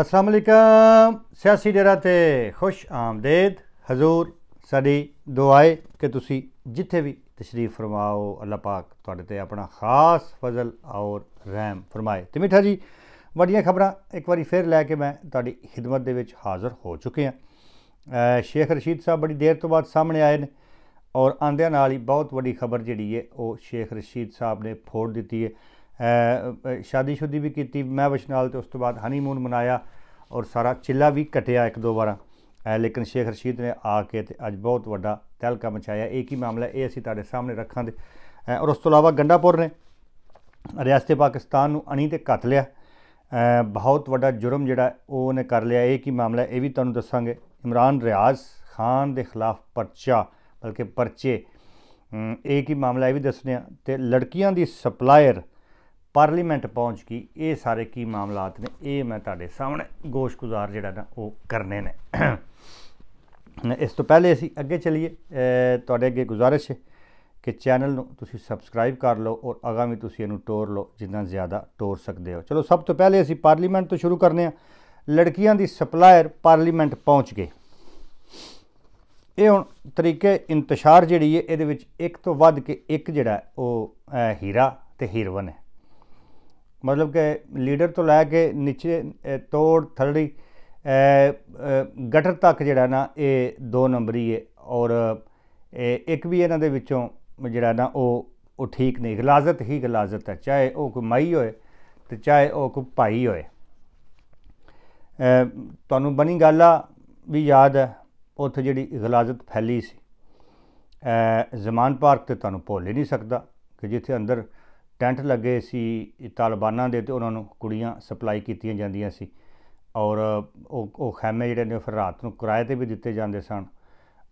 ਅਸਲਾਮ ਅਲੈਕਮ ਸਿਆਸੀ ਡੇਰਾ ਤੇ ਖੁਸ਼ ਆਮਦੇਦ ਹਜ਼ੂਰ ਸਾਡੀ ਦੁਆਏ ਕਿ ਤੁਸੀਂ ਜਿੱਥੇ ਵੀ ਤਸ਼ਰੀਫ ਫਰਮਾਓ ਅੱਲਾਹ ਪਾਕ ਤੁਹਾਡੇ ਤੇ ਆਪਣਾ ਖਾਸ ਫਜ਼ਲ ਔਰ ਰਹਿਮ ਫਰਮਾਏ ਤੇ ਮਿੱਠਾ ਜੀ ਵੱਡੀਆਂ ਖਬਰਾਂ ਇੱਕ ਵਾਰੀ ਫੇਰ ਲੈ ਕੇ ਮੈਂ ਤੁਹਾਡੀ ਖidmat ਦੇ ਵਿੱਚ ਹਾਜ਼ਰ ਹੋ ਚੁੱਕੇ ਹਾਂ ਸ਼ੇਖ ਰਸ਼ੀਦ ਸਾਹਿਬ ਬੜੀ ਦੇਰ ਤੋਂ ਬਾਅਦ ਸਾਹਮਣੇ ਆਏ ਨੇ ਔਰ ਆਂਦਿਆਂ ਨਾਲ ਹੀ ਬਹੁਤ ਵੱਡੀ ਖਬਰ ਜਿਹੜੀ ਹੈ ਉਹ ਸ਼ੇਖ ਰਸ਼ੀਦ ਸਾਹਿਬ ਨੇ ਫੋੜ ਦਿੱਤੀ ਹੈ ਸ਼ਾਦੀ ਸ਼ੁਦੀ ਵੀ ਕੀਤੀ ਮੈਂ ਵਿਸ਼ਨਾਲ ਤੇ ਉਸ ਤੋਂ ਬਾਅਦ ਹਨੀਮੂਨ ਮਨਾਇਆ ਔਰ ਸਾਰਾ ਚਿੱਲਾ ਵੀ ਕਟਿਆ ਇੱਕ ਦੋ ਵਾਰਾਂ ਲੇਕਿਨ ਸ਼ੇਖ ਰਸ਼ੀਦ ਨੇ ਆ ਕੇ ਤੇ ਅੱਜ ਬਹੁਤ ਵੱਡਾ ਤਹਿਲਕਾ ਮਚਾਇਆ ਇੱਕ ਹੀ ਮਾਮਲਾ ਇਹ ਅਸੀਂ ਤੁਹਾਡੇ ਸਾਹਮਣੇ ਰੱਖਾਂਗੇ ਔਰ ਉਸ ਤੋਂ ਇਲਾਵਾ ਗੰਡਾਪੁਰ ਨੇ ਰਿਆਸਤ ਪਾਕਿਸਤਾਨ ਨੂੰ ਅਣੀ ਤੇ ਕੱਟ ਲਿਆ ਬਹੁਤ ਵੱਡਾ ਜੁਰਮ ਜਿਹੜਾ ਉਹ ਕਰ ਲਿਆ ਇਹ ਕੀ ਮਾਮਲਾ ਇਹ ਵੀ ਤੁਹਾਨੂੰ ਦੱਸਾਂਗੇ ਇਮਰਾਨ ਰਿਆਜ਼ ਖਾਨ ਦੇ ਖਿਲਾਫ ਪਰਚਾ ਬਲਕਿ ਪਰਚੇ ਇਹ ਕੀ ਮਾਮਲਾ ਇਹ ਵੀ ਦੱਸਨੇ ਆ ਤੇ ਲੜਕੀਆਂ ਦੀ ਸਪਲਾਇਰ ਪਾਰਲੀਮੈਂਟ ਪਹੁੰਚ ਗਈ ਇਹ ਸਾਰੇ ਕੀ ਮਾਮਲਾਤ ਨੇ ਇਹ ਮੈਂ ਤੁਹਾਡੇ ਸਾਹਮਣੇ ਗੋਸ਼ਗੁਜ਼ਾਰ ਜਿਹੜਾ ਨਾ ਉਹ ਕਰਨੇ ਨੇ ਇਸ ਤੋਂ ਪਹਿਲੇ ਅਸੀਂ ਅੱਗੇ ਚਲੀਏ ਤੁਹਾਡੇ ਅੱਗੇ ਗੁਜ਼ਾਰਿਸ਼ ਹੈ ਕਿ ਚੈਨਲ ਨੂੰ ਤੁਸੀਂ ਸਬਸਕ੍ਰਾਈਬ ਕਰ ਲਓ ਔਰ ਵੀ ਤੁਸੀਂ ਇਹਨੂੰ ਟੋਰ ਲਓ ਜਿੰਨਾ ਜ਼ਿਆਦਾ ਟੋਰ ਸਕਦੇ ਹੋ ਚਲੋ ਸਭ ਤੋਂ ਪਹਿਲੇ ਅਸੀਂ ਪਾਰਲੀਮੈਂਟ ਤੋਂ ਸ਼ੁਰੂ ਕਰਨੇ ਆ ਲੜਕੀਆਂ ਦੀ ਸਪਲਾਇਰ ਪਾਰਲੀਮੈਂਟ ਪਹੁੰਚ ਗਏ ਇਹ ਹੁਣ ਤਰੀਕੇ ਇੰਤਸ਼ਾਰ ਜਿਹੜੀ ਹੈ ਇਹਦੇ ਵਿੱਚ ਇੱਕ ਤੋਂ ਵੱਧ ਕੇ ਇੱਕ ਜਿਹੜਾ ਉਹ ਹੀਰਾ ਤੇ ਹੀਰਵਨ ਹੈ ਮਤਲਬ ਕਿ ਲੀਡਰ ਤੋਂ ਲੈ ਕੇ ਨੀਚੇ ਤੋੜ ਥਲੜੀ ਗਟਰ ਤੱਕ ਜਿਹੜਾ ਨਾ ਇਹ ਦੋ ਨੰਬਰੀ ਹੈ ਔਰ ਇੱਕ ਵੀ ਇਹਨਾਂ ਦੇ ਵਿੱਚੋਂ ਜਿਹੜਾ ਨਾ ਉਹ ਉਹ ਠੀਕ ਨਹੀਂ ਗਲਾਜ਼ਤ ਹੀ ਗਲਾਜ਼ਤ ਹੈ ਚਾਹੇ ਉਹ ਕੋਈ ਮਾਈ ਹੋਏ ਤੇ ਚਾਹੇ ਉਹ ਕੋਈ ਭਾਈ ਹੋਏ ਤੁਹਾਨੂੰ ਬਣੀ ਗੱਲ ਆ ਵੀ ਯਾਦ ਹੈ ਉੱਥੇ ਜਿਹੜੀ ਗਲਾਜ਼ਤ ਫੈਲੀ ਸੀ ਜ਼ਮਾਨ ਪਾਰਕ ਤੇ ਤੁਹਾਨੂੰ ਭੁੱਲ ਨਹੀਂ ਸਕਦਾ ਕਿ ਜਿੱਥੇ ਅੰਦਰ ਟੈਂਟ ਲੱਗੇ ਸੀ ਤਾਲਿਬਾਨਾਂ ਦੇ ਤੇ ਉਹਨਾਂ ਨੂੰ ਕੁੜੀਆਂ ਸਪਲਾਈ ਕੀਤੀਆਂ ਜਾਂਦੀਆਂ ਸੀ ਔਰ ਉਹ ਉਹ ਖੈਮੇ ਜਿਹੜੇ ਨੇ ਫਿਰ ਰਾਤ ਨੂੰ ਕਿਰਾਏ ਤੇ ਵੀ ਦਿੱਤੇ ਜਾਂਦੇ ਸਨ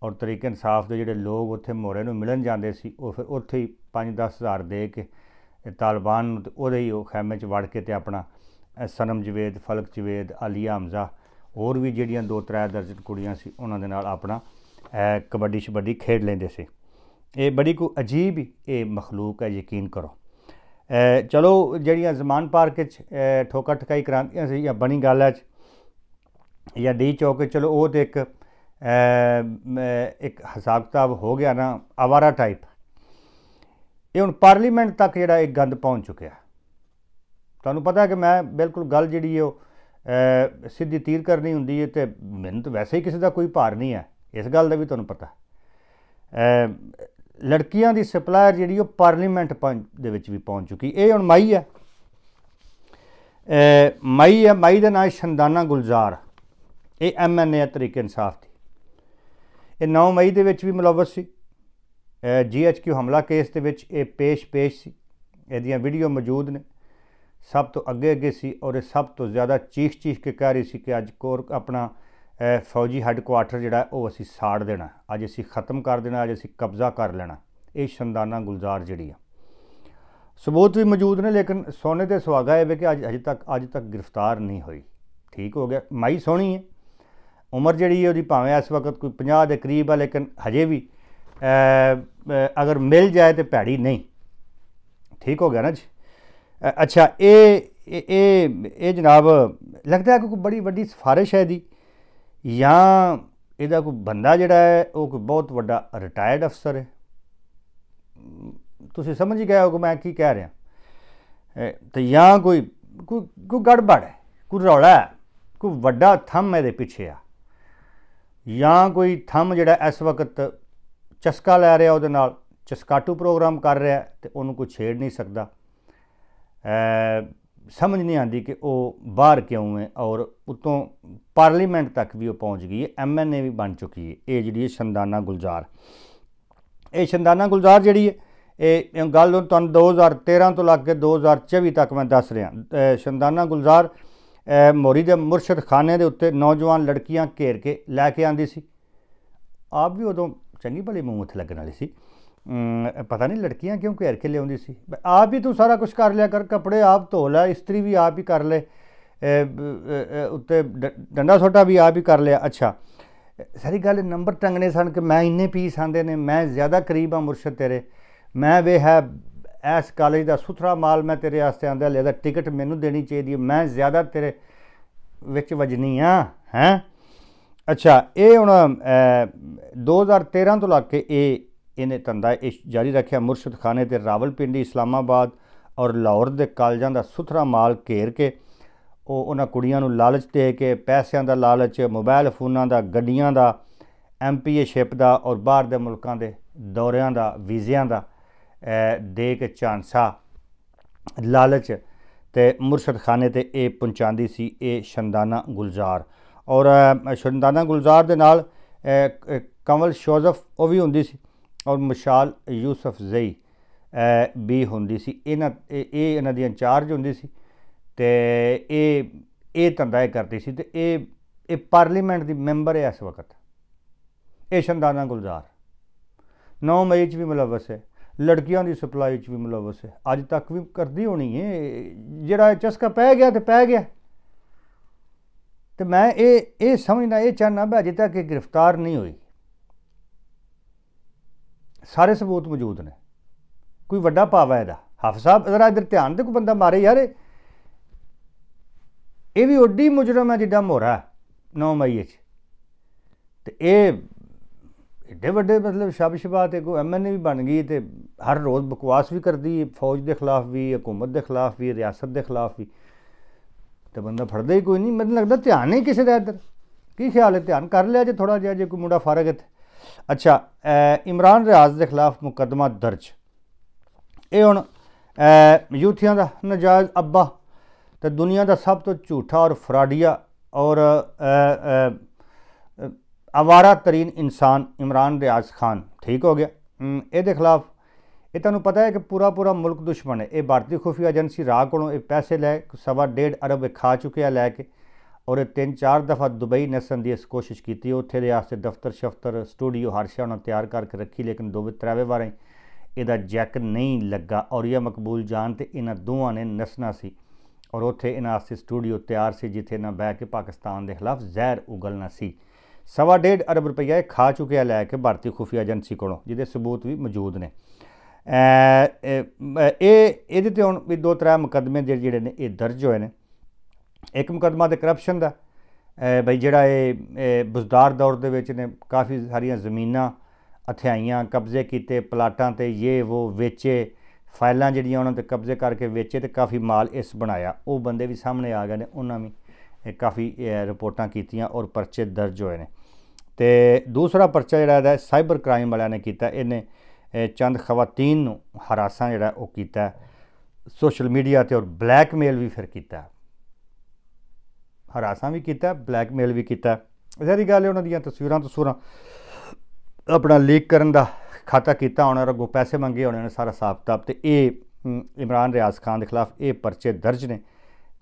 ਔਰ ਤਰੀਕੇ ਇਨਸਾਫ ਦੇ ਜਿਹੜੇ ਲੋਕ ਉੱਥੇ ਮੋਰੇ ਨੂੰ ਮਿਲਣ ਜਾਂਦੇ ਸੀ ਉਹ ਫਿਰ ਉੱਥੇ ਹੀ 5-10000 ਦੇ ਕੇ ਤਾਲਿਬਾਨ ਨੂੰ ਉਹਦੇ ਹੀ ਉਹ ਖੈਮੇ 'ਚ ਵੜ ਕੇ ਤੇ ਆਪਣਾ ਸਨਮ ਜਵੇਦ ਫਲਕ ਜਵੇਦ ਅਲੀ ਹਮਜ਼ਾ ਹੋਰ ਵੀ ਜਿਹੜੀਆਂ ਦੋ ਤਰੇ ਦਰਜਨ ਕੁੜੀਆਂ ਸੀ ਉਹਨਾਂ ਦੇ ਨਾਲ ਆਪਣਾ ਕਬੱਡੀ ਸ਼ਬੱਡੀ ਖੇਡ ਲੈਂਦੇ ਸੀ ਇਹ ਬੜੀ ਕੋ ਅਜੀਬ ਇਹ ਮਖਲੂਕ ਹੈ ਯਕੀਨ ਕਰੋ ਚਲੋ ਜਿਹੜੀਆਂ ਜ਼ਮਾਨ ਪਾਰਕ ਚ ਠੋਕਾ ਠਕਾਈ ਕ੍ਰਾਂਤੀਆਂ ਸੀ ਜਾਂ ਬਣੀ ਗੱਲ ਚ ਜਾਂ ਡੀ ਚੌਕ ਚਲੋ ਉਹ ਤੇ ਇੱਕ ਇੱਕ ਹਿਸਾਬ ਕਿਤਾਬ ਹੋ ਗਿਆ ਨਾ ਆਵਾਰਾ ਟਾਈਪ ਇਹ ਹੁਣ ਪਾਰਲੀਮੈਂਟ ਤੱਕ ਜਿਹੜਾ ਇੱਕ ਗੰਦ ਪਹੁੰਚ ਚੁੱਕਿਆ ਤੁਹਾਨੂੰ ਪਤਾ ਕਿ ਮੈਂ ਬਿਲਕੁਲ ਗੱਲ ਜਿਹੜੀ ਉਹ ਸਿੱਧੀ ਤੀਰ ਕਰਨੀ ਹੁੰਦੀ ਹੈ ਤੇ ਮੈਨੂੰ ਤਾਂ ਵੈਸੇ ਹੀ ਕਿਸੇ ਦਾ ਕੋਈ ਭਾਰ ਨਹੀਂ ਹੈ ਇਸ ਗੱਲ ਦਾ ਵੀ ਤੁਹਾਨੂੰ ਪਤਾ ਲੜਕੀਆਂ ਦੀ ਸਪਲਾਇਰ ਜਿਹੜੀ ਉਹ ਪਾਰਲੀਮੈਂਟ ਦੇ ਵਿੱਚ ਵੀ ਪਹੁੰਚ ਚੁੱਕੀ ਇਹ ਹੁਣ ਮਾਈ ਹੈ ਮਾਈ ਹੈ ਮਾਈ ਦਾ ਨਾਮ ਸ਼ੰਦਾਨਾ ਗੁਲਜ਼ਾਰ ਇਹ ਐਮਐਨਏ ਤਰੀਕੇ ਇਨਸਾਫ ਦੀ ਇਹ 9 ਮਈ ਦੇ ਵਿੱਚ ਵੀ ਮਲਵਸ ਸੀ ਜੀਐਚਕਿਊ ਹਮਲਾ ਕੇਸ ਦੇ ਵਿੱਚ ਇਹ ਪੇਸ਼ ਪੇਸ਼ ਸੀ ਇਹਦੀਆਂ ਵੀਡੀਓ ਮੌਜੂਦ ਨੇ ਸਭ ਤੋਂ ਅੱਗੇ ਅੱਗੇ ਸੀ ਔਰ ਇਹ ਸਭ ਤੋਂ ਜ਼ਿਆਦਾ ਚੀਖ ਚੀਖ ਕੇ ਕਹਿ ਰਹੀ ਸੀ ਕਿ ਅੱਜ ਕੋਰ ਆਪਣਾ ਫੌਜੀ ਹੈੱਡਕੁਆਰਟਰ ਜਿਹੜਾ ਉਹ ਅਸੀਂ ਸਾੜ ਦੇਣਾ ਅੱਜ ਅਸੀਂ ਖਤਮ ਕਰ ਦੇਣਾ ਅੱਜ ਅਸੀਂ ਕਬਜ਼ਾ ਕਰ ਲੈਣਾ ਇਹ ਸ਼ੰਦਾਨਾ ਗੁਲਜ਼ਾਰ ਜਿਹੜੀ ਆ ਸਬੂਤ ਵੀ ਮੌਜੂਦ ਨੇ ਲੇਕਿਨ ਸੋਨੇ ਤੇ ਸਵਾਗਾ ਇਹ ਵੀ ਕਿ ਅੱਜ ਅਜੇ ਤੱਕ ਅੱਜ ਤੱਕ ਗ੍ਰਿਫਤਾਰ ਨਹੀਂ ਹੋਈ ਠੀਕ ਹੋ ਗਿਆ ਮਾਈ ਸੋਹਣੀ ਹੈ ਉਮਰ ਜਿਹੜੀ ਹੈ ਉਹਦੀ ਭਾਵੇਂ ਇਸ ਵਕਤ ਕੋਈ 50 ਦੇ ਕਰੀਬ ਆ ਲੇਕਿਨ ਹਜੇ ਵੀ ਅਗਰ ਮਿਲ ਜਾਏ ਤੇ ਭੈੜੀ ਨਹੀਂ ਠੀਕ ਹੋ ਗਿਆ ਨਾ ਜੀ ਅੱਛਾ ਇਹ ਇਹ ਇਹ ਜਨਾਬ ਲੱਗਦਾ ਹੈ ਕਿ ਕੋਈ ਬੜੀ ਵੱਡੀ ਸਫਾਰਿਸ਼ ਹੈ ਦੀ ਜਾਂ ਇਹਦਾ ਕੋਈ ਬੰਦਾ ਜਿਹੜਾ ਹੈ ਉਹ ਕੋਈ ਬਹੁਤ ਵੱਡਾ ਰਿਟਾਇਰਡ ਅਫਸਰ ਹੈ ਤੁਸੀਂ ਸਮਝ ਗਏ ਹੋ ਕਿ ਮੈਂ ਕੀ ਕਹਿ ਰਿਹਾ ਤੇ ਜਾਂ ਕੋਈ ਕੋਈ ਗੜਬੜ ਹੈ ਕੋਈ ਰੌਲਾ ਹੈ ਕੋਈ ਵੱਡਾ ਥੰਮ ਇਹਦੇ ਪਿੱਛੇ ਆ ਜਾਂ ਕੋਈ ਥੰਮ ਜਿਹੜਾ ਇਸ ਵਕਤ ਚਸਕਾ ਲੈ ਰਿਹਾ ਉਹਦੇ ਨਾਲ ਚਸਕਾਟੂ ਪ੍ਰੋਗਰਾਮ ਕਰ ਰਿਹਾ ਤੇ ਉਹਨੂੰ ਕੋਈ ਛੇੜ ਨਹੀਂ ਸਕਦਾ ਸਮਝ ਨਹੀਂ ਆਂਦੀ ਕਿ ਉਹ ਬਾਹਰ ਕਿਉਂ ਹੈ ਔਰ ਉਤੋਂ ਪਾਰਲੀਮੈਂਟ ਤੱਕ ਵੀ ਉਹ ਪਹੁੰਚ ਗਈ ਹੈ ਐਮਐਨਏ ਵੀ ਬਣ ਚੁੱਕੀ ਹੈ ਇਹ ਜਿਹੜੀ ਸ਼ੰਦਾਨਾ ਗੁਲਜ਼ਾਰ ਇਹ ਸ਼ੰਦਾਨਾ ਗੁਲਜ਼ਾਰ ਜਿਹੜੀ ਹੈ ਇਹ ਗੱਲ ਤੁਹਾਨੂੰ 2013 ਤੋਂ ਲੱਗ ਕੇ 2024 ਤੱਕ ਮੈਂ ਦੱਸ ਰਿਹਾ ਸ਼ੰਦਾਨਾ ਗੁਲਜ਼ਾਰ ਮੋਰੀ ਦੇ ਮੁਰਸ਼ਿਦ ਖਾਨੇ ਦੇ ਉੱਤੇ ਨੌਜਵਾਨ ਲੜਕੀਆਂ ਘੇਰ ਕੇ ਲੈ ਕੇ ਆਂਦੀ ਸੀ ਆਪ ਵੀ ਉਦੋਂ ਚੰਗੀ ਭਲੀ ਮੂੰਹ ਲੱਗਣ ਵਾਲੀ ਸੀ ਪਤਾ ਨਹੀਂ ਲੜਕੀਆਂ ਕਿਉਂ ਘੇਰ ਕੇ ਲਿਆਉਂਦੀ ਸੀ ਆਪ ਵੀ ਤੂੰ ਸਾਰਾ ਕੁਝ ਕਰ ਲਿਆ ਕਰ ਕੱਪੜੇ ਆਪ ਧੋ ਲੈ ਇਸਤਰੀ ਵੀ ਆਪ ਹੀ ਕਰ ਲੈ ਉੱਤੇ ਡੰਡਾ ਛੋਟਾ ਵੀ ਆਪ ਹੀ ਕਰ ਲਿਆ ਅੱਛਾ ਸਾਰੀ ਗੱਲ ਨੰਬਰ ਟੰਗਨੇ ਸਨ ਕਿ ਮੈਂ ਇੰਨੇ ਪੀਸ ਆਂਦੇ ਨੇ ਮੈਂ ਜ਼ਿਆਦਾ ਕਰੀਬ ਆ ਮੁਰਸ਼ਦ ਤੇਰੇ ਮੈਂ ਵੇ ਹੈ ਐਸ ਕਾਲਜ ਦਾ ਸੁਥਰਾ ਮਾਲ ਮੈਂ ਤੇਰੇ ਆਸਤੇ ਆਂਦਾ ਦਾ ਟਿਕਟ ਮੈਨੂੰ ਦੇਣੀ ਚਾਹੀਦੀ ਮੈਂ ਜ਼ਿਆਦਾ ਤੇਰੇ ਵਿੱਚ ਵਜਨੀ ਆ ਹੈ ਅੱਛਾ ਇਹ ਹੁਣ 2013 ਤੋਂ ਲੱਗ ਕੇ ਇਹ ਇਹਨੇ ਤੰਦਾ ਇਹ ਜਾਰੀ ਰੱਖਿਆ ਮੁਰਸ਼ਦ ਖਾਨੇ ਤੇ ਰਾਵਲਪਿੰਡੀ ਇਸਲਾਮਾਬਾਦ ਔਰ ਲਾਹੌਰ ਦੇ ਕਾਲਜਾਂ ਦਾ ਸੁਥਰਾ ਮਾਲ ਘੇਰ ਕੇ ਉਹ ਉਹਨਾਂ ਕੁੜੀਆਂ ਨੂੰ ਲਾਲਚ ਦੇ ਕੇ ਪੈਸਿਆਂ ਦਾ ਲਾਲਚ ਮੋਬਾਈਲ ਫੋਨਾਂ ਦਾ ਗੱਡੀਆਂ ਦਾ ਐਮਪੀਏ ਸ਼ਿਪ ਦਾ ਔਰ ਬਾਹਰ ਦੇ ਮੁਲਕਾਂ ਦੇ ਦੌਰਿਆਂ ਦਾ ਵੀਜ਼ਿਆਂ ਦਾ ਦੇ ਕੇ ਚਾਂਸਾ ਲਾਲਚ ਤੇ ਮੁਰਸ਼ਦ ਖਾਨੇ ਤੇ ਇਹ ਪਹੁੰਚਾਂਦੀ ਸੀ ਇਹ ਸ਼ੰਦਾਨਾ ਗੁਲਜ਼ਾਰ ਔਰ ਸ਼ੰਦਾਨਾ ਗੁਲਜ਼ਾਰ ਦੇ ਨਾਲ ਕਮਲ ਸ਼ੋਜ਼ਫ ਉਹ ਵੀ ਹੁੰਦੀ ਸੀ ਔਰ ਮਸ਼ਾਲ ਯੂਸਫ ਜ਼ਈ ਵੀ ਹੁੰਦੀ ਸੀ ਇਹਨਾਂ ਇਹ ਇਹਨਾਂ ਦੀ ਇੰਚਾਰਜ ਹੁੰਦੀ ਸੀ ਤੇ ਇਹ ਇਹ ਧੰਦਾ ਇਹ ਕਰਦੀ ਸੀ ਤੇ ਇਹ ਇਹ ਪਾਰਲੀਮੈਂਟ ਦੀ ਮੈਂਬਰ ਹੈ ਇਸ ਵਕਤ ਇਹ ਸ਼ੰਦਾਨਾ ਗੁਲਜ਼ਾਰ 9 ਮਈ ਚ ਵੀ ਮਲਵਸ ਹੈ ਲੜਕੀਆਂ ਦੀ ਸਪਲਾਈ ਚ ਵੀ ਮਲਵਸ ਹੈ ਅੱਜ ਤੱਕ ਵੀ ਕਰਦੀ ਹੋਣੀ ਹੈ ਜਿਹੜਾ ਚਸਕਾ ਪੈ ਗਿਆ ਤੇ ਪੈ ਗਿਆ ਤੇ ਮੈਂ ਇਹ ਇਹ ਸਮਝਦਾ ਇਹ ਚਾਹਨਾ ਵੀ ਅਜੇ ਤੱਕ ਇਹ ਗ੍ਰਿਫਤਾਰ ਨਹੀਂ ਹੋਈ ਸਾਰੇ ਸਬੂਤ ਮੌਜੂਦ ਨੇ ਕੋਈ ਵੱਡਾ ਪਾਵਾ ਇਹਦਾ ਹਾਫਿਜ਼ ਸਾਹਿਬ ਜ਼ਰਾ ਇਧਰ ਧਿਆਨ ਦੇ ਕੋਈ ਬੰਦਾ ਮਾਰੇ ਯਾਰ ਇਹ ਵੀ ਓਡੀ ਮੁਜਰਮ ਹੈ ਜਿੱਡਾ ਮੋਰਾ 9 ਮਈ 'ਚ ਤੇ ਇਹ ਏਡੇ ਵੱਡੇ ਮਤਲਬ ਸ਼ਬਸ਼ਬਾ ਤੇ ਕੋ ਐਮਐਨਏ ਵੀ ਬਣ ਗਈ ਤੇ ਹਰ ਰੋਜ਼ ਬਕਵਾਸ ਵੀ ਕਰਦੀ ਫੌਜ ਦੇ ਖਿਲਾਫ ਵੀ ਹਕੂਮਤ ਦੇ ਖਿਲਾਫ ਵੀ ਰਿਆਸਤ ਦੇ ਖਿਲਾਫ ਵੀ ਤੇ ਬੰਦਾ ਫੜਦਾ ਹੀ ਕੋਈ ਨਹੀਂ ਮੈਨੂੰ ਲੱਗਦਾ ਧਿਆਨ ਨਹੀਂ ਕਿਸੇ ਦਾ ਇੱਧਰ ਕੀ ਖਿਆਲ ਹੈ ਧਿਆਨ ਕਰ ਲਿਆ ਜੇ ਥੋੜਾ ਜਿਹਾ ਜੇ ਕੋਈ ਮੁੰਡਾ ਫਾਰਗ ਹੈ ਅੱਛਾ ਇਮਰਾਨ ਰਿਆਜ਼ ਦੇ ਖਿਲਾਫ ਮੁਕਦਮਾ ਦਰਜ ਇਹ ਹੁਣ ਯੂਥੀਆਂ ਦਾ ਨਜਾਇਜ਼ ਅੱਬਾ ਤੇ ਦੁਨੀਆ ਦਾ ਸਭ ਤੋਂ ਝੂਠਾ ਔਰ ਫਰਾਡੀਆ ਔਰ ਆਵਾਰਾ ਤਰੀਨ ਇਨਸਾਨ ਇਮਰਾਨ ਰਿਆਜ਼ ਖਾਨ ਠੀਕ ਹੋ ਗਿਆ ਇਹਦੇ ਖਿਲਾਫ ਇਹ ਤੁਹਾਨੂੰ ਪਤਾ ਹੈ ਕਿ ਪੂਰਾ ਪੂਰਾ ਮੁਲਕ ਦੁਸ਼ਮਣ ਹੈ ਇਹ ਭਾਰਤੀ ਖੁਫੀਆ ਏਜੰਸੀ ਰਾਹ ਕੋਲੋਂ ਇਹ ਪੈਸੇ ਲੈ ਸਵਾ ਡੇਢ ਅਰਬ ਖਾ ਚੁੱਕਿਆ ਲੈ ਕੇ ਔਰ ਇਹ ਤਿੰਨ ਚਾਰ ਦਫਾ ਦੁਬਈ ਨਸਨ ਦੀ ਇਸ ਕੋਸ਼ਿਸ਼ ਕੀਤੀ ਉੱਥੇ ਦੇ ਆਸਤੇ ਦਫ਼ਤਰ ਸ਼ਫਤਰ ਸਟੂਡੀਓ ਹਰ ਉਹਨਾਂ ਤਿਆਰ ਕਰਕੇ ਰੱਖੀ ਲੇਕਿਨ ਦੋ ਵਿਤਰਾਵੇ ਵਾਰੇ ਇਹਦਾ ਜੈਕ ਨਹੀਂ ਲੱਗਾ ਔਰ ਇਹ ਮਕਬੂਲ ਜਾਨ ਤੇ ਇਹਨਾਂ ਦੋਵਾਂ ਨੇ ਨਸਣਾ ਸੀ ਔਰ ਉੱਥੇ ਇਹਨਾਂ ਆਸਤੇ ਸਟੂਡੀਓ ਤਿਆਰ ਸੀ ਜਿੱਥੇ ਨਾ ਬੈ ਕੇ ਪਾਕਿਸਤਾਨ ਦੇ ਖਿਲਾਫ ਜ਼ਹਿਰ ਉਗਲਣਾ ਸੀ ਸਵਾ ਡੇਢ ਅਰਬ ਰੁਪਈਆ ਖਾ ਚੁੱਕਿਆ ਲੈ ਕੇ ਭਾਰਤੀ ਖੁਫੀਆ ਏਜੰਸੀ ਕੋਲੋਂ ਜਿਹਦੇ ਸਬੂਤ ਵੀ ਮੌਜੂਦ ਨੇ ਇਹ ਇਹਦੇ ਤੇ ਹੁਣ ਵੀ ਦੋ ਤਰ੍ਹਾਂ ਮੁਕਦਮੇ ਜਿਹੜੇ ਨੇ ਇਹ ਦਰਜ ਹੋਏ ਨੇ ਇੱਕ ਮੁਕਦਮਾ ਤੇ ਕਰਪਸ਼ਨ ਦਾ ਬਈ ਜਿਹੜਾ ਇਹ ਬੁਜ਼ਦਾਰ ਦੌਰ ਦੇ ਵਿੱਚ ਨੇ ਕਾਫੀ ਸਾਰੀਆਂ ਜ਼ਮੀਨਾਂ ਅਥਿਆਈਆਂ ਕਬਜ਼ੇ ਕੀਤੇ ਪਲਾਟਾਂ ਤੇ ਇਹ ਉਹ ਵੇਚੇ ਫਾਈਲਾਂ ਜਿਹੜੀਆਂ ਉਹਨਾਂ ਤੇ ਕਬਜ਼ੇ ਕਰਕੇ ਵੇਚੇ ਤੇ ਕਾਫੀ ਮਾਲ ਇਸ ਬਣਾਇਆ ਉਹ ਬੰਦੇ ਵੀ ਸਾਹਮਣੇ ਆ ਗਏ ਨੇ ਉਹਨਾਂ ਵੀ ਕਾਫੀ ਰਿਪੋਰਟਾਂ ਕੀਤੀਆਂ ਔਰ ਪਰਚੇ ਦਰਜ ਹੋਏ ਨੇ ਤੇ ਦੂਸਰਾ ਪਰਚਾ ਜਿਹੜਾ ਹੈ ਸਾਈਬਰ ਕ੍ਰਾਈਮ ਵਾਲਿਆਂ ਨੇ ਕੀਤਾ ਇਹਨੇ ਚੰਦ ਖਵਾਤੀਨ ਨੂੰ ਹਰਾਸਾਂ ਜਿਹੜਾ ਉਹ ਕੀਤਾ ਸੋਸ਼ਲ ਮੀਡੀਆ ਤੇ ਔਰ ਬਲੈਕਮੇਲ ਵੀ ਫਿਰ ਕੀਤਾ ਹਰਾਸਾਂ ਵੀ ਕੀਤਾ ਬਲੈਕਮੇਲ ਵੀ ਕੀਤਾ ਜਿਹੜੀ ਗੱਲ ਹੈ ਉਹਨਾਂ ਦੀਆਂ ਤਸਵੀਰਾਂ ਤਸਵੀਰਾਂ ਆਪਣਾ ਲੀਕ ਕਰਨ ਦਾ ਖਾਤਾ ਕੀਤਾ ਹੋਣਾ ਰਗੋ ਪੈਸੇ ਮੰਗੇ ਹੋਣੇ ਨੇ ਸਾਰਾ ਸਾਫ ਕਿਤਾਬ ਤੇ ਇਹ ਇਮਰਾਨ ਰਿਆਜ਼ ਖਾਨ ਦੇ ਖਿਲਾਫ ਇਹ ਪਰਚੇ ਦਰਜ ਨੇ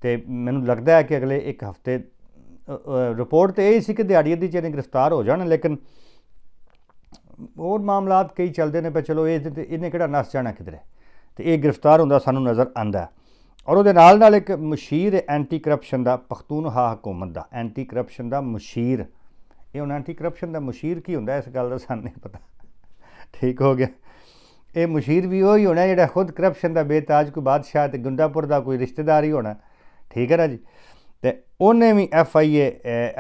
ਤੇ ਮੈਨੂੰ ਲੱਗਦਾ ਹੈ ਕਿ ਅਗਲੇ ਇੱਕ ਹਫਤੇ ਰਿਪੋਰਟ ਤੇ ਇਹ ਸੀ ਕਿ ਦਿਹਾੜੀ ਅੱਧੀ ਚੇਨੇ ਗ੍ਰਿਫਤਾਰ ਹੋ ਜਾਣ ਲੇਕਿਨ ਹੋਰ ਮਾਮਲਾਤ ਕਈ ਚੱਲਦੇ ਨੇ ਪਰ ਚਲੋ ਇਹ ਇਹਨੇ ਕਿਹੜਾ ਨਸ ਜਾਣਾ ਕਿਧਰੇ ਤੇ ਇਹ ਗ੍ਰਿਫਤਾਰ ਹੁੰਦਾ ਸਾਨੂੰ ਨਜ਼ਰ ਆਂਦਾ ਔਰ ਉਹਦੇ ਨਾਲ ਨਾਲ ਇੱਕ ਮਸ਼ੀਰ ਐਂਟੀ ਕਰਪਸ਼ਨ ਦਾ ਪਖਤੂਨਹਾ ਹਕੂਮਤ ਦਾ ਐਂਟੀ ਕਰਪਸ਼ਨ ਦਾ ਮਸ਼ੀਰ ਇਹ ਉਹਨਾਂ ਐਂਟੀ ਕਰਪਸ਼ਨ ਦਾ ਮਸ਼ੀਰ ਕੀ ਹੁੰਦਾ ਇਸ ਗੱਲ ਦਾ ਸਾਨੂੰ ਨਹੀਂ ਪਤਾ ਠੀਕ ਹੋ ਗਿਆ ਇਹ ਮੁਸ਼ੀਰ ਵੀ ਉਹ ਹੀ ਹੋਣਾ ਜਿਹੜਾ ਖੁਦ ਕਰਪਸ਼ਨ ਦਾ ਬੇਤਾਜ ਕੋਈ ਬਾਦਸ਼ਾਹ ਤੇ ਗੁੰਡਾਪੁਰ ਦਾ ਕੋਈ ਰਿਸ਼ਤੇਦਾਰ ਹੀ ਹੋਣਾ ਠੀਕ ਹੈ ਨਾ ਜੀ ਤੇ ਉਹਨੇ ਵੀ F I A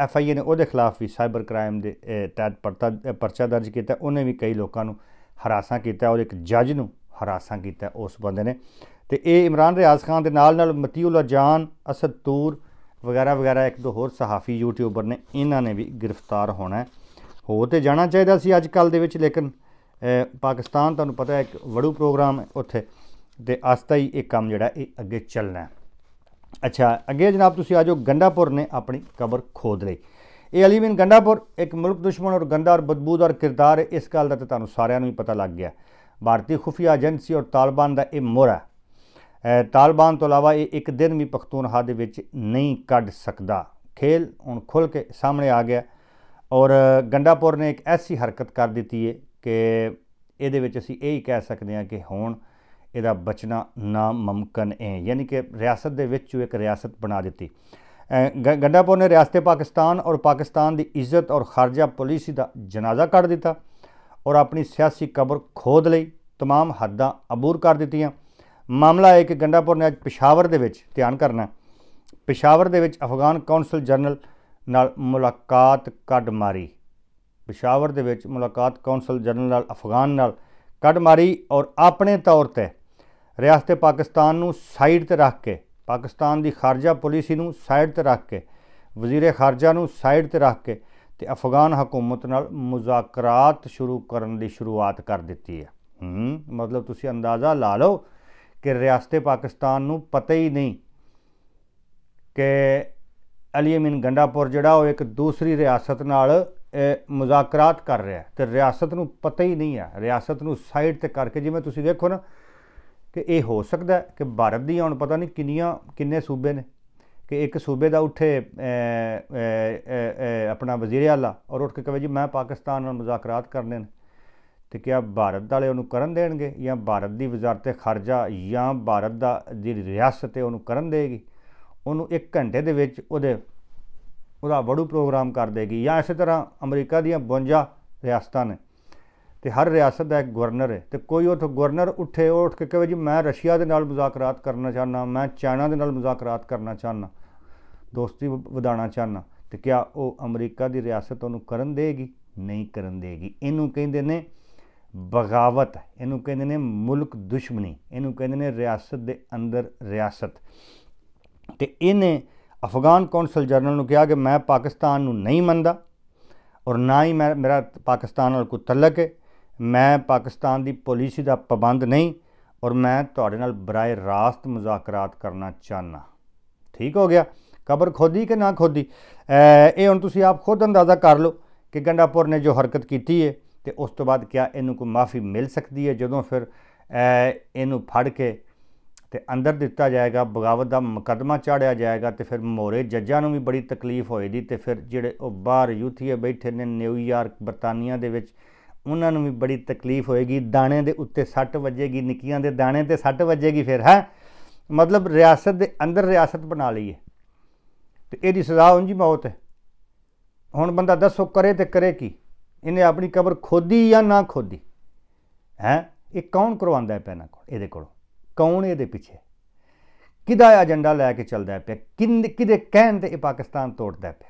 F I ਏ ਨੇ ਉਹਦੇ ਖਿਲਾਫ ਵੀ ਸਾਈਬਰ ਕ੍ਰਾਈਮ ਦੇ ਤਹਿਤ ਪਰਚਾ ਦਰਜ ਕੀਤਾ ਉਹਨੇ ਵੀ ਕਈ ਲੋਕਾਂ ਨੂੰ ਹਰਾਸਾਂ ਕੀਤਾ ਔਰ ਇੱਕ ਜੱਜ ਨੂੰ ਹਰਾਸਾਂ ਕੀਤਾ ਉਸ ਬੰਦੇ ਨੇ ਤੇ ਇਹ ਇਮਰਾਨ ਰਿਆਜ਼ ਖਾਨ ਦੇ ਨਾਲ ਨਾਲ ਮਤੀਉਲਾ ਜਾਨ ਅਸਦ ਤੂਰ ਵਗੈਰਾ ਵਗੈਰਾ ਇੱਕ ਦੋ ਹੋਰ ਸਹਾਫੀ ਯੂਟਿਊਬਰ ਨੇ ਇਹਨਾਂ ਨੇ ਵੀ ਗ੍ਰਿਫਤਾਰ ਹੋਣਾ ਹੋ ਤੇ ਜਾਣਾ ਚਾਹੀਦਾ ਸੀ ਅੱਜ ਕੱਲ ਦੇ ਵਿੱਚ ਲੇਕਿਨ ਪਾਕਿਸਤਾਨ ਤੁਹਾਨੂੰ ਪਤਾ ਹੈ ਇੱਕ ਵੱਡੂ ਪ੍ਰੋਗਰਾਮ ਹੈ ਉੱਥੇ ਤੇ ਆਸਤਾ ਹੀ ਇਹ ਕੰਮ ਜਿਹੜਾ ਇਹ ਅੱਗੇ ਚੱਲਣਾ ਅੱਛਾ ਅੱਗੇ ਜਨਾਬ ਤੁਸੀਂ ਆਜੋ ਗੰਡਾਪੁਰ ਨੇ ਆਪਣੀ ਕਬਰ ਖੋਦ ਲਈ ਇਹ ਅਲੀ ਬਿਨ ਗੰਡਾਪੁਰ ਇੱਕ ਮੁਲਕ ਦੁਸ਼ਮਣ ਔਰ ਗੰਦਾ ਔਰ ਬਦਬੂਦਾਰ ਕਿਰਦਾਰ ਹੈ ਇਸ ਗੱਲ ਦਾ ਤਾਂ ਤੁਹਾਨੂੰ ਸਾਰਿਆਂ ਨੂੰ ਹੀ ਪਤਾ ਲੱਗ ਗਿਆ ਭਾਰਤੀ ਖੁਫੀਆ ਏਜੰਸੀ ਔਰ ਤਾਲਿਬਾਨ ਦਾ ਇਹ ਮੋਰਾ ਤਾਲਿਬਾਨ ਤੋਂ ਇਲਾਵਾ ਇਹ ਇੱਕ ਦਿਨ ਵੀ ਪਖਤੂਨਖਾ ਦੇ ਵਿੱਚ ਨਹੀਂ ਕੱਢ ਸਕਦਾ ਖੇਲ ਹੁਣ ਖੁੱਲ ਕੇ ਸਾਹਮਣੇ ਆ ਗਿਆ ਔਰ ਗੰਡਾਪੁਰ ਨੇ ਇੱਕ ਐਸੀ ਹਰਕਤ ਕਰ ਦਿੱਤੀ ਹੈ ਕਿ ਇਹਦੇ ਵਿੱਚ ਅਸੀਂ ਇਹ ਹੀ ਕਹਿ ਸਕਦੇ ਹਾਂ ਕਿ ਹੁਣ ਇਹਦਾ ਬਚਣਾ ਨਾ ਮਮਕਨ ਹੈ ਯਾਨੀ ਕਿ ਰਿਆਸਤ ਦੇ ਵਿੱਚ ਇੱਕ ਰਿਆਸਤ ਬਣਾ ਦਿੱਤੀ ਗੰਡਾਪੁਰ ਨੇ ਰਿਆਸਤ ਪਾਕਿਸਤਾਨ ਔਰ ਪਾਕਿਸਤਾਨ ਦੀ ਇੱਜ਼ਤ ਔਰ ਖਾਰਜਾ ਪਾਲਿਸੀ ਦਾ ਜਨਾਜ਼ਾ ਕੱਢ ਦਿੱਤਾ ਔਰ ਆਪਣੀ ਸਿਆਸੀ ਕਬਰ ਖੋਦ ਲਈ तमाम ਹੱਦਾਂ ਅਬੂਰ ਕਰ ਦਿੱਤੀਆਂ ਮਾਮਲਾ ਇਹ ਕਿ ਗੰਡਾਪੁਰ ਨੇ ਅੱਜ ਪਿਸ਼ਾਵਰ ਦੇ ਵਿੱਚ ਧਿਆਨ ਕਰਨਾ ਪਿਸ਼ਾਵਰ ਦੇ ਵਿੱਚ ਅਫਗਾਨ ਕੌਂਸਲ ਜਨਰਲ ਨਾਲ ਮੁਲਾਕਾਤ ਕੱਢ ਮਾਰੀ ਪਸ਼ਾਵਰ ਦੇ ਵਿੱਚ ਮੁਲਾਕਾਤ ਕੌਂਸਲ ਜਨਰਲ ਅਫਗਾਨ ਨਾਲ ਕੱਢ ਮਾਰੀ ਔਰ ਆਪਣੇ ਤੌਰ ਤੇ ਰਿਆਸਤ ਪਾਕਿਸਤਾਨ ਨੂੰ ਸਾਈਡ ਤੇ ਰੱਖ ਕੇ ਪਾਕਿਸਤਾਨ ਦੀ ਖਾਰਜਾ ਪਾਲਿਸੀ ਨੂੰ ਸਾਈਡ ਤੇ ਰੱਖ ਕੇ ਵਜ਼ੀਰ ਖਾਰਜਾ ਨੂੰ ਸਾਈਡ ਤੇ ਰੱਖ ਕੇ ਤੇ ਅਫਗਾਨ ਹਕੂਮਤ ਨਾਲ ਮੁਜ਼ਾਕਰਾਤ ਸ਼ੁਰੂ ਕਰਨ ਦੀ ਸ਼ੁਰੂਆਤ ਕਰ ਦਿੱਤੀ ਹੈ ਹੂੰ ਮਤਲਬ ਤੁਸੀਂ ਅੰਦਾਜ਼ਾ ਲਾ ਲਓ ਕਿ ਰਿਆਸਤ ਪਾਕਿਸਤਾਨ ਨੂੰ ਪਤਾ ਹੀ ਨਹੀਂ ਕਿ ਅਲੀ ਅਮੀਨ ਗੰਡਾਪੁਰ ਜਿਹੜਾ ਉਹ ਇੱਕ ਦੂਸਰੀ ਰਿਆਸਤ ਨਾਲ ਮੁਜ਼ਾਕਰਾਤ ਕਰ ਰਿਹਾ ਤੇ ਰਿਆਸਤ ਨੂੰ ਪਤਾ ਹੀ ਨਹੀਂ ਹੈ ਰਿਆਸਤ ਨੂੰ ਸਾਈਡ ਤੇ ਕਰਕੇ ਜਿਵੇਂ ਤੁਸੀਂ ਦੇਖੋ ਨਾ ਕਿ ਇਹ ਹੋ ਸਕਦਾ ਕਿ ਭਾਰਤ ਦੀ ਹੁਣ ਪਤਾ ਨਹੀਂ ਕਿੰਨੀਆਂ ਕਿੰਨੇ ਸੂਬੇ ਨੇ ਕਿ ਇੱਕ ਸੂਬੇ ਦਾ ਉੱਠੇ ਆਪਣਾ ਵਜ਼ੀਰ ਆਲਾ ਔਰ ਉੱਠ ਕੇ ਕਹੇ ਜੀ ਮੈਂ ਪਾਕਿਸਤਾਨ ਨਾਲ ਮੁਜ਼ਾਕਰਾਤ ਕਰਨੇ ਨੇ ਤੇ ਆ ਭਾਰਤ ਵਾਲੇ ਉਹਨੂੰ ਕਰਨ ਦੇਣਗੇ ਜਾਂ ਭਾਰਤ ਦੀ ਵਜ਼ਾਰਤ ਖਰਜਾ ਜਾਂ ਭਾਰਤ ਦਾ ਜਿਹੜੀ ਰਿਆਸਤ ਹੈ ਉਹਨੂੰ ਕਰਨ ਦੇਗੀ ਉਹਨੂੰ 1 ਘੰਟੇ ਦੇ ਵਿੱਚ ਉਹਦੇ ਉਹਦਾ ਵੜੂ ਪ੍ਰੋਗਰਾਮ ਕਰ ਦੇਗੀ ਜਾਂ ਇਸੇ ਤਰ੍ਹਾਂ ਅਮਰੀਕਾ ਦੀਆਂ 52 ਰਿਆਸਤਾਂ ਨੇ ਤੇ ਹਰ ਰਿਆਸਤ ਦਾ ਇੱਕ ਗਵਰਨਰ ਹੈ ਤੇ ਕੋਈ ਉੱਥੇ ਗਵਰਨਰ ਉੱਠੇ ਉਹ ਉੱਠ ਕੇ ਕਹੇ ਜੀ ਮੈਂ ਰਸ਼ੀਆ ਦੇ ਨਾਲ ਮੁਜ਼ਾਕਰਾਤ ਕਰਨਾ ਚਾਹਨਾ ਮੈਂ ਚਾਈਨਾ ਦੇ ਨਾਲ ਮੁਜ਼ਾਕਰਾਤ ਕਰਨਾ ਚਾਹਨਾ ਦੋਸਤੀ ਵਧਾਉਣਾ ਚਾਹਨਾ ਤੇ ਕਿਆ ਉਹ ਅਮਰੀਕਾ ਦੀ ਰਿਆਸਤ ਉਹਨੂੰ ਕਰਨ ਦੇਗੀ ਨਹੀਂ ਕਰਨ ਦੇਗੀ ਇਹਨੂੰ ਕਹਿੰਦੇ ਨੇ ਬਗਾਵਤ ਇਹਨੂੰ ਕਹਿੰਦੇ ਨੇ ਮੁਲਕ ਦੁਸ਼ਮਣੀ ਇਹਨੂੰ ਕਹਿੰਦੇ ਨੇ ਰਿਆਸਤ ਦੇ ਅੰਦਰ ਰਿਆਸਤ ਤੇ ਇਹਨੇ ਅਫਗਾਨ ਕੌਂਸਲ ਜਨਰਲ ਨੂੰ ਕਿਹਾ ਕਿ ਮੈਂ ਪਾਕਿਸਤਾਨ ਨੂੰ ਨਹੀਂ ਮੰਨਦਾ ਔਰ ਨਾ ਹੀ ਮੈਂ ਮੇਰਾ ਪਾਕਿਸਤਾਨ ਨਾਲ ਕੋਈ ਤਲਕ ਹੈ ਮੈਂ ਪਾਕਿਸਤਾਨ ਦੀ ਪਾਲਿਸੀ ਦਾ ਪਾਬੰਦ ਨਹੀਂ ਔਰ ਮੈਂ ਤੁਹਾਡੇ ਨਾਲ ਬਰਾਏ ਰਾਸਤ ਮੁਜ਼ਾਕਰਾਤ ਕਰਨਾ ਚਾਹਨਾ ਠੀਕ ਹੋ ਗਿਆ ਕਬਰ ਖੋਦੀ ਕਿ ਨਾ ਖੋਦੀ ਇਹ ਹੁਣ ਤੁਸੀਂ ਆਪ ਖੁਦ ਅੰਦਾਜ਼ਾ ਕਰ ਲਓ ਕਿ ਗੰਡਾਪੁਰ ਨੇ ਜੋ ਹਰਕਤ ਕੀਤੀ ਹੈ ਤੇ ਉਸ ਤੋਂ ਬਾਅਦ ਕਿਆ ਇਹਨੂੰ ਕੋਈ ਮਾਫੀ ਮਿਲ ਸਕਦੀ ਹੈ ਜਦੋਂ ਫਿਰ ਇਹਨੂੰ ਫੜ ਕੇ ਤੇ ਅੰਦਰ ਦਿੱਤਾ ਜਾਏਗਾ ਬਗਾਵਤ ਦਾ ਮੁਕਦਮਾ ਚਾੜਿਆ ਜਾਏਗਾ ਤੇ ਫਿਰ ਮੋਰੇ ਜੱਜਾਂ ਨੂੰ ਵੀ ਬੜੀ ਤਕਲੀਫ ਹੋਏਗੀ ਤੇ ਫਿਰ ਜਿਹੜੇ ਉਹ ਬਾਹਰ ਯੂਥੀਏ ਬੈਠੇ ਨੇ ਨਿਊਯਾਰਕ ਬਰਤਾਨੀਆ ਦੇ ਵਿੱਚ ਉਹਨਾਂ ਨੂੰ ਵੀ ਬੜੀ ਤਕਲੀਫ ਹੋਏਗੀ ਦਾਣੇ ਦੇ ਉੱਤੇ ਸੱਟ ਵੱਜੇਗੀ ਨਿੱਕੀਆਂ ਦੇ ਦਾਣੇ ਤੇ ਸੱਟ ਵੱਜੇਗੀ ਫਿਰ ਹੈ ਮਤਲਬ ਰਿਆਸਤ ਦੇ ਅੰਦਰ ਰਿਆਸਤ ਬਣਾ ਲਈ ਹੈ ਤੇ ਇਹਦੀ ਸਜ਼ਾ ਉਂਝ ਮੌਤ ਹੈ ਹੁਣ ਬੰਦਾ ਦੱਸੋ ਕਰੇ ਤੇ ਕਰੇ ਕੀ ਇਹਨੇ ਆਪਣੀ ਕਬਰ ਖੋਦੀ ਜਾਂ ਨਾ ਖੋਦੀ ਹੈ ਇਹ ਕੌਣ ਕਰਵਾਉਂਦਾ ਹੈ ਪੈਨਾ ਕੋਲ ਇਹਦੇ ਕੋਲ ਕੌਣ ਇਹਦੇ ਪਿੱਛੇ ਕਿਹਦਾ ਏਜੰਡਾ ਲੈ ਕੇ ਚੱਲਦਾ ਪਿਆ ਕਿਹਦੇ ਕਹਿਣ ਤੇ ਇਹ ਪਾਕਿਸਤਾਨ ਤੋੜਦਾ ਪਿਆ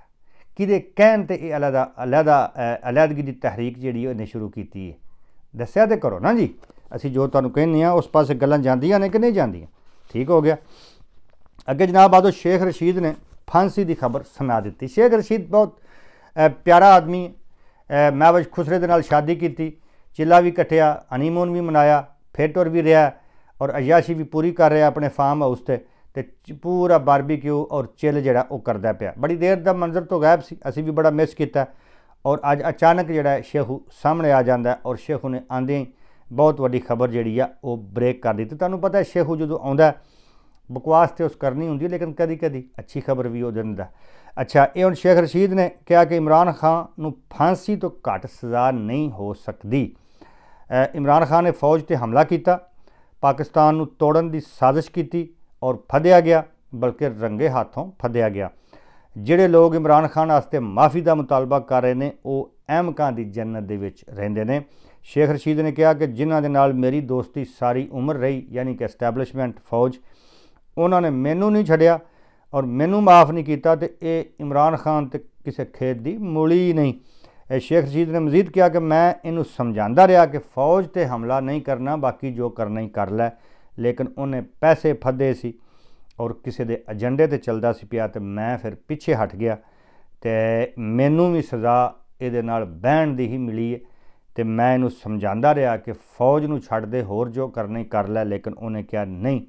ਕਿਹਦੇ ਕਹਿਣ ਤੇ ਇਹ ਅਲੱਦਾ ਅਲੱਦਾ ਅਲੱਦਗੀ ਦੀ ਤਹਿਰੀਕ ਜਿਹੜੀ ਉਹਨੇ ਸ਼ੁਰੂ ਕੀਤੀ ਹੈ ਦੱਸਿਆ ਤੇ ਕਰੋ ਨਾ ਜੀ ਅਸੀਂ ਜੋ ਤੁਹਾਨੂੰ ਕਹਿੰਨੇ ਆ ਉਸ ਪਾਸੇ ਗੱਲਾਂ ਜਾਂਦੀਆਂ ਨੇ ਕਿ ਨਹੀਂ ਜਾਂਦੀਆਂ ਠੀਕ ਹੋ ਗਿਆ ਅੱਗੇ ਜਨਾਬ ਆਦੋ ਸ਼ੇਖ ਰਸ਼ੀਦ ਨੇ ਫਾਂਸੀ ਦੀ ਖਬਰ ਸੁਣਾ ਦਿੱਤੀ ਸ਼ੇਖ ਰਸ਼ੀਦ ਬਹੁਤ ਪਿਆਰਾ ਆਦਮੀ ਵਜ ਖੁਸਰੇ ਦੇ ਨਾਲ ਸ਼ਾਦੀ ਕੀਤੀ ਚਿੱਲਾ ਵੀ ਕਟਿਆ ਹਨੀਮੂਨ ਵੀ ਮਨਾਇਆ ਫੇਟੋਰ ਵੀ ਰਿਹਾ ਔਰ ਅਯਾਸ਼ੀ ਵੀ ਪੂਰੀ ਕਰ ਰਿਹਾ ਆਪਣੇ ਫਾਰਮ ਹਾਊਸ ਤੇ ਤੇ ਪੂਰਾ ਬਾਰਬੀਕਿਊ ਔਰ ਚਿਲ ਜਿਹੜਾ ਉਹ ਕਰਦਾ ਪਿਆ ਬੜੀ ਦੇਰ ਦਾ ਮੰਜ਼ਰ ਤੋਂ ਗਾਇਬ ਸੀ ਅਸੀਂ ਵੀ ਬੜਾ ਮਿਸ ਕੀਤਾ ਔਰ ਅੱਜ ਅਚਾਨਕ ਜਿਹੜਾ ਸ਼ੇਹੂ ਸਾਹਮਣੇ ਆ ਜਾਂਦਾ ਔਰ ਸ਼ੇਹੂ ਨੇ ਆਂਦੇ ਬਹੁਤ ਵੱਡੀ ਖਬਰ ਜਿਹੜੀ ਆ ਉਹ ਬ੍ਰੇਕ ਕਰ ਦਿੱਤੀ ਤੁਹਾਨੂੰ ਪਤਾ ਹੈ ਸ਼ੇਖੂ ਜਦੋਂ ਆਉਂਦਾ ਬਕਵਾਸ ਤੇ ਉਸ ਕਰਨੀ ਹੁੰਦੀ ਲੇਕਿਨ ਕਦੀ ਕਦੀ ਅੱਛੀ ਖਬਰ ਵੀ ਉਹ ਦਿੰਦਾ ਅੱਛਾ ਇਹ ਹੁਣ ਸ਼ੇਖ ਰਸ਼ੀਦ ਨੇ ਕਿਹਾ ਕਿ ਇਮਰਾਨ ਖਾਨ ਨੂੰ ਫਾਂਸੀ ਤੋਂ ਘੱਟ ਸਜ਼ਾ ਨਹੀਂ ਹੋ ਸਕਦੀ ਇਮਰਾਨ ਖਾਨ ਨੇ ਫੌਜ ਤੇ ਹਮਲਾ ਕੀਤਾ ਪਾਕਿਸਤਾਨ ਨੂੰ ਤੋੜਨ ਦੀ ਸਾਜ਼ਿਸ਼ ਕੀਤੀ ਔਰ ਫੜਿਆ ਗਿਆ ਬਲਕਿ ਰੰਗੇ ਹੱਥੋਂ ਫੜਿਆ ਗਿਆ ਜਿਹੜੇ ਲੋਕ ਇਮਰਾਨ ਖਾਨ ਵਾਸਤੇ ਮਾਫੀ ਦਾ ਮੁਤਾਲਬਾ ਕਰ ਰਹੇ ਨੇ ਉਹ ਅਹਿਮਕਾਂ ਦੀ ਜੰਨਤ ਦੇ ਵਿੱਚ ਰਹਿੰਦੇ ਨੇ ਸ਼ੇਖ ਰਸ਼ੀਦ ਨੇ ਕਿਹਾ ਕਿ ਜਿਨ੍ਹਾਂ ਦੇ ਨਾਲ ਮੇਰੀ ਦੋਸਤੀ ਸਾਰੀ ਉਮਰ ਰਹੀ ਯਾਨੀ ਕਿ ਐਸਟੈਬਲਿਸ਼ਮੈਂਟ ਫੌਜ ਉਹਨਾਂ ਨੇ ਮੈਨੂੰ ਨਹੀਂ ਛੱਡਿਆ ਔਰ ਮੈਨੂੰ ਮਾਫ ਨਹੀਂ ਕੀਤਾ ਤੇ ਇਹ ਇਮਰਾਨ ਖਾਨ ਤੇ ਕਿਸੇ ਖੇਤ ਦੀ ਮੂਲੀ ਨਹੀਂ ਸ਼ੇਖ ਰਸ਼ੀਦ ਨੇ ਮਜ਼ੀਦ ਕਿਹਾ ਕਿ ਮੈਂ ਇਹਨੂੰ ਸਮਝਾਉਂਦਾ ਰਿਹਾ ਕਿ ਫੌਜ ਤੇ ਹਮਲਾ ਨਹੀਂ ਕਰਨਾ ਬਾਕੀ ਜੋ ਕਰਨਾ ਹੀ ਕਰ ਲੈ ਲੇਕਿਨ ਉਹਨੇ ਪੈਸੇ ਫੱਦੇ ਸੀ ਔਰ ਕਿਸੇ ਦੇ ਏਜੰਡੇ ਤੇ ਚੱਲਦਾ ਸੀ ਪਿਆ ਤੇ ਮੈਂ ਫਿਰ ਪਿੱਛੇ ਹਟ ਗਿਆ ਤੇ ਮੈਨੂੰ ਵੀ ਸਜ਼ਾ ਇਹਦੇ ਨਾਲ ਬਹਿਣ ਦੀ ਹੀ ਮਿਲੀ ਹੈ ਤੇ ਮੈਂ ਇਹਨੂੰ ਸਮਝਾਉਂਦਾ ਰਿਹਾ ਕਿ ਫੌਜ ਨੂੰ ਛੱਡ ਦੇ ਹੋਰ ਜੋ ਕਰਨਾ ਹੀ ਕਰ ਲੈ ਲੇਕਿਨ ਉਹਨੇ ਕਿਹਾ ਨਹੀਂ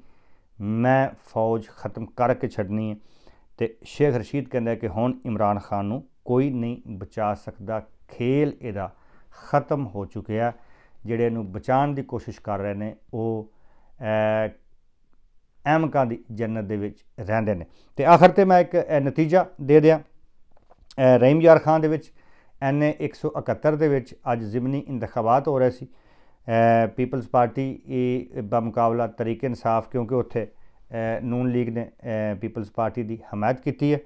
ਮੈਂ ਫੌਜ ਖਤਮ ਕਰਕੇ ਛੱਡਣੀ ਹੈ ਤੇ ਸ਼ੇਖ ਰਸ਼ੀਦ ਕਹਿੰਦਾ ਕਿ ਹੁਣ ਇਮਰਾਨ ਖਾਨ ਨੂੰ ਕੋਈ ਨਹੀਂ ਬਚਾ ਸਕਦਾ ਖੇਲ ਇਹਦਾ ਖਤਮ ਹੋ ਚੁੱਕਿਆ ਜਿਹੜੇ ਨੂੰ ਬਚਾਉਣ ਦੀ ਕੋਸ਼ਿਸ਼ ਕਰ ਰਹੇ ਨੇ ਉਹ ਐਮਕਾਂ ਦੀ ਜੰਨਤ ਦੇ ਵਿੱਚ ਰਹਿੰਦੇ ਨੇ ਤੇ ਆਖਰ ਤੇ ਮੈਂ ਇੱਕ ਨਤੀਜਾ ਦੇ ਦਿਆਂ ਰਹੀਮ ਯਾਰ ਖਾਨ ਦੇ ਵਿੱਚ ਐਨਏ 171 ਦੇ ਵਿੱਚ ਅੱਜ ਜ਼ਿਮਨੀ ਇੰਤਖਾਬਾਤ ਹੋ ਰਹੇ ਸੀ ਪੀਪਲਸ ਪਾਰਟੀ ਇਹ ਬਮਕਾਬਲਾ ਤਰੀਕੇ ਇਨਸਾਫ ਕਿਉਂਕਿ ਉੱਥੇ ਨੂਨ ਲੀਗ ਨੇ ਪੀਪਲਸ ਪਾਰਟੀ ਦੀ ਹਮਾਇਤ ਕੀਤੀ ਹੈ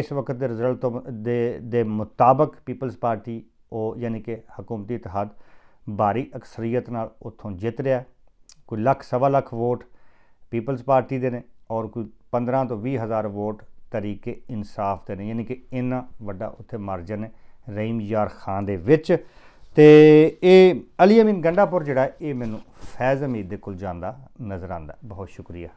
ਇਸ ਵਕਤ ਦੇ ਰਿਜ਼ਲਟ ਤੋਂ ਦੇ ਦੇ ਮੁਤਾਬਕ ਪੀਪਲਸ ਪਾਰਟੀ ਉਹ ਯਾਨੀ ਕਿ ਹਕੂਮਤੀ ਇਤਿਹਾਦ ਭਾਰੀ ਅਕਸਰੀਅਤ ਨਾਲ ਉੱਥੋਂ ਜਿੱਤ ਰਿਹਾ ਕੋਈ ਲੱਖ ਸਵਾ ਲੱਖ ਵੋਟ ਪੀਪਲਸ ਪਾਰਟੀ ਦੇ ਨੇ ਔਰ ਕੋਈ 15 ਤੋਂ 20 ਹਜ਼ਾਰ ਵੋਟ ਤਰੀਕੇ ਇਨਸਾਫ ਦੇ ਨੇ ਯਾਨੀ ਕਿ ਇੰਨਾ ਵੱਡਾ ਉੱਥੇ ਮਾਰਜਨ ਹੈ ਰਹੀਮ ਯਾਰ ਖਾਨ ਦੇ ਵਿੱਚ ਤੇ ਇਹ ਅਲੀ ਅਮੀਨ ਗੰਡਾਪੁਰ ਜਿਹੜਾ ਇਹ ਮੈਨੂੰ ਫੈਜ਼ ਅਮੀਦ ਦੇ ਕੋਲ ਜਾਂਦਾ ਨਜ਼ਰ ਆਂਦਾ ਬਹੁਤ ਸ਼ੁਕਰੀਆ